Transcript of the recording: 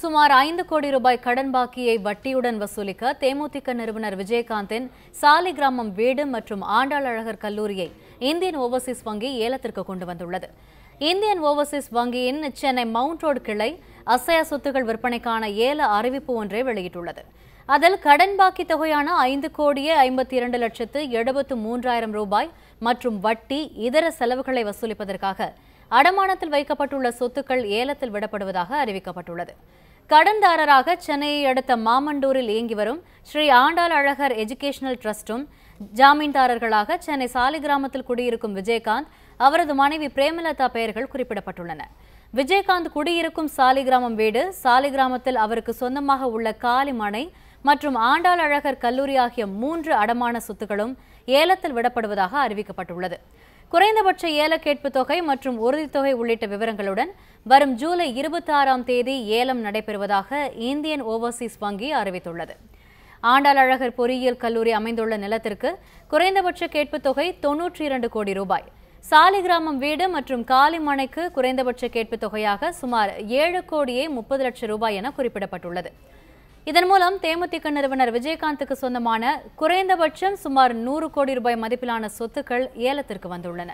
சுமார் ஐந்து கோடி ரூபாய் கடன் பாக்கியை வட்டியுடன் வசூலிக்க தேமுதிக நிறுவனர் விஜயகாந்தின் சாலை கிராமம் வீடு மற்றும் ஆண்டாளழகர் கல்லூரியை இந்தியன் ஓவர்சீஸ் வங்கி ஏலத்திற்கு கொண்டு வந்துள்ளது இந்தியன் ஓவர்சீஸ் வங்கியின் சென்னை மவுண்ட் ரோடு கிளை அசைய சொத்துகள் விற்பனைக்கான ஏல அறிவிப்பு ஒன்றை வெளியிட்டுள்ளது அதில் கடன் பாக்கி தொகையான ஐந்து கோடியே ஐம்பத்தி இரண்டு லட்சத்து எழுபத்து மூன்றாயிரம் ரூபாய் மற்றும் வட்டி இதர செலவுகளை வசூலிப்பதற்காக அடமானத்தில் வைக்கப்பட்டுள்ள சொத்துக்கள் ஏலத்தில் விடப்படுவதாக அறிவிக்கப்பட்டுள்ளது கடன்தாரராக சென்னையை அடுத்த மாமண்டூரில் இயங்கி வரும் ஸ்ரீ ஆண்டாள் அழகர் எஜுகேஷனல் டிரஸ்டும் ஜாமீன்தாரர்களாக சென்னை சாலிகிராமத்தில் குடியிருக்கும் விஜயகாந்த் அவரது மனைவி பிரேமலதா பெயர்கள் குறிப்பிடப்பட்டுள்ளன விஜயகாந்த் குடியிருக்கும் சாலிகிராமம் வீடு சாலிகிராமத்தில் அவருக்கு சொந்தமாக உள்ள காலி மனை மற்றும் ஆண்டாள் அழகர் கல்லூரி ஆகிய மூன்று அடமான சொத்துக்களும் ஏலத்தில் விடப்படுவதாக அறிவிக்கப்பட்டுள்ளது குறைந்தபட்ச ஏலக்கேட்பு தொகை மற்றும் உறுதித்தொகை உள்ளிட்ட விவரங்களுடன் வரும் ஜூலை இருபத்தி ஆறாம் தேதி ஏலம் நடைபெறுவதாக இந்தியன் ஓவர்சீஸ் வங்கி அறிவித்துள்ளது ஆண்டாள் அழகர் பொறியியல் கல்லூரி அமைந்துள்ள நிலத்திற்கு குறைந்தபட்ச கேட்பு தொகை தொன்னூற்றி இரண்டு கோடி ரூபாய் சாலிகிராமம் வீடு மற்றும் காலிமனைக்கு குறைந்தபட்ச கேட்பு தொகையாக சுமார் ஏழு கோடியே முப்பது லட்சம் ரூபாய் என குறிப்பிடப்பட்டுள்ளது இதன் மூலம் தேமுதிக நிறுவனர் விஜயகாந்துக்கு சொந்தமான குறைந்தபட்சம் சுமார் நூறு கோடி ரூபாய் மதிப்பிலான சொத்துக்கள் ஏலத்திற்கு வந்துள்ளன